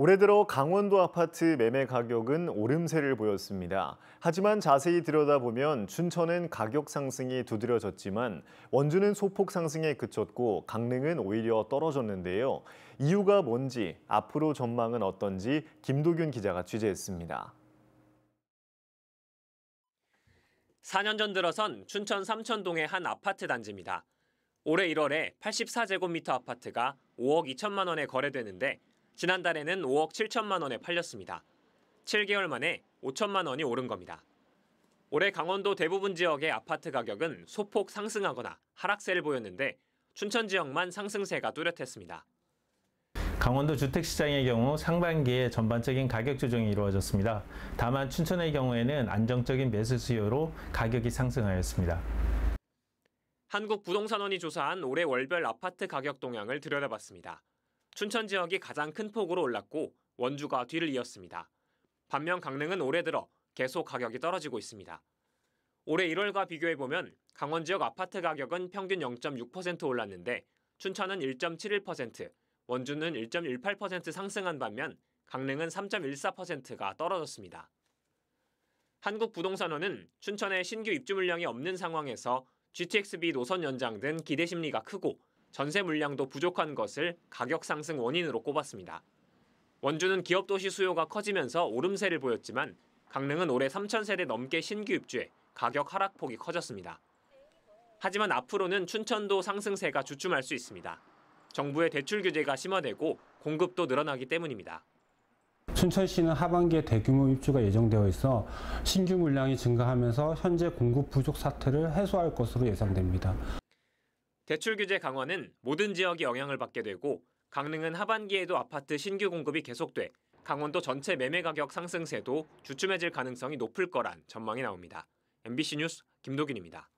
올해 들어 강원도 아파트 매매 가격은 오름세를 보였습니다. 하지만 자세히 들여다보면 춘천은 가격 상승이 두드려졌지만 원주는 소폭 상승에 그쳤고 강릉은 오히려 떨어졌는데요. 이유가 뭔지 앞으로 전망은 어떤지 김도균 기자가 취재했습니다. 4년 전 들어선 춘천 삼천동의 한 아파트 단지입니다. 올해 1월에 84제곱미터 아파트가 5억 2천만 원에 거래되는데 지난달에는 5억 7천만 원에 팔렸습니다. 7개월 만에 5천만 원이 오른 겁니다. 올해 강원도 대부분 지역의 아파트 가격은 소폭 상승하거나 하락세를 보였는데 춘천 지역만 상승세가 뚜렷했습니다. 강원도 주택시장의 경우 상반기에 전반적인 가격 조정이 이루어졌습니다. 다만 춘천의 경우에는 안정적인 매수 수요로 가격이 상승하였습니다. 한국부동산원이 조사한 올해 월별 아파트 가격 동향을 들여다봤습니다. 춘천 지역이 가장 큰 폭으로 올랐고 원주가 뒤를 이었습니다. 반면 강릉은 올해 들어 계속 가격이 떨어지고 있습니다. 올해 1월과 비교해보면 강원 지역 아파트 가격은 평균 0.6% 올랐는데 춘천은 1.71%, 원주는 1.18% 상승한 반면 강릉은 3.14%가 떨어졌습니다. 한국부동산원은 춘천에 신규 입주 물량이 없는 상황에서 GTX-B 노선 연장 등 기대 심리가 크고 전세 물량도 부족한 것을 가격 상승 원인으로 꼽았습니다. 원주는 기업 도시 수요가 커지면서 오름세를 보였지만 강릉은 올해 3,000세대 넘게 신규 입주해 가격 하락폭이 커졌습니다. 하지만 앞으로는 춘천도 상승세가 주춤할 수 있습니다. 정부의 대출 규제가 심화되고 공급도 늘어나기 때문입니다. 춘천시는 하반기에 대규모 입주가 예정되어 있어 신규 물량이 증가하면서 현재 공급 부족 사태를 해소할 것으로 예상됩니다. 대출 규제 강화는 모든 지역이 영향을 받게 되고 강릉은 하반기에도 아파트 신규 공급이 계속돼 강원도 전체 매매 가격 상승세도 주춤해질 가능성이 높을 거란 전망이 나옵니다. MBC 뉴스 김도균입니다.